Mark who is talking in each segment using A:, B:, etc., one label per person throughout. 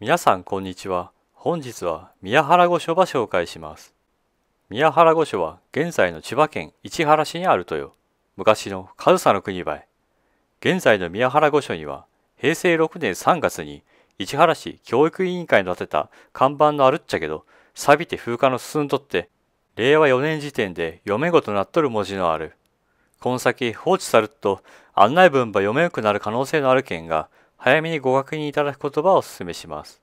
A: 皆さんこんにちは。本日は宮原御所ば紹介します。宮原御所は現在の千葉県市原市にあるとよ。昔の上総の国ばい。現在の宮原御所には平成6年3月に市原市教育委員会の建てた看板のあるっちゃけど、錆びて風化の進んどって、令和4年時点で嫁ごとなっとる文字のある。この先放置さると案内文ば読めよくなる可能性のある件が早めにご確認いただく言葉をお勧めします。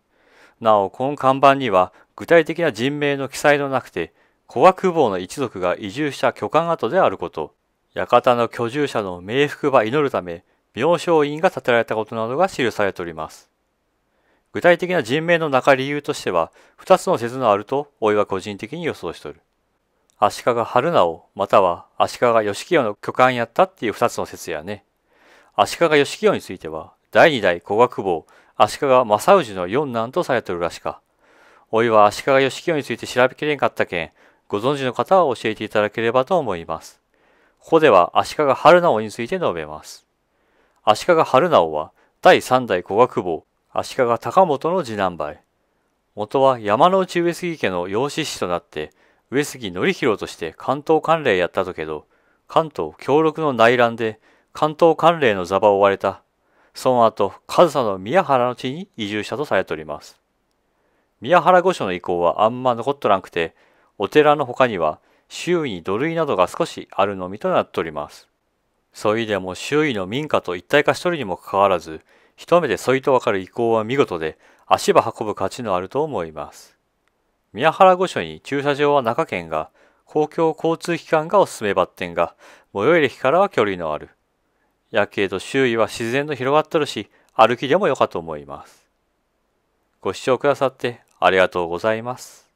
A: なお、この看板には具体的な人名の記載のなくて、古学久保の一族が移住した巨漢跡であること、館の居住者の冥福場祈るため、妙正院が建てられたことなどが記されております。具体的な人名の中理由としては、2つの説のあると、おいは個人的に予想しとる。足利春直、または足利義清の巨漢やったっていう2つの説やね。足利義清については、第二代古学坊足利正氏の四男とされておるらしか。おいは足利義清について調べきれんかったけん、ご存知の方は教えていただければと思います。ここでは足利春直について述べます。足利春直は第三代古学坊足利高本の次男梅。元は山内上杉家の養子師となって、上杉則弘として関東管領やったとけど、関東協力の内乱で関東管領の座場を追われたその後、上総の宮原の地に移住したとされております。宮原御所の遺構はあんま残っとらんくて、お寺の他には周囲に土塁などが少しあるのみとなっております。そいでも周囲の民家と一体化しとるにもかかわらず、一目でそいとわかる遺構は見事で、足場運ぶ価値のあると思います。宮原御所に駐車場は中県が、公共交通機関がおすすめばってんが、最寄り駅からは距離のある。やけど周囲は自然と広がっとるし、歩きでもよかと思います。ご視聴くださってありがとうございます。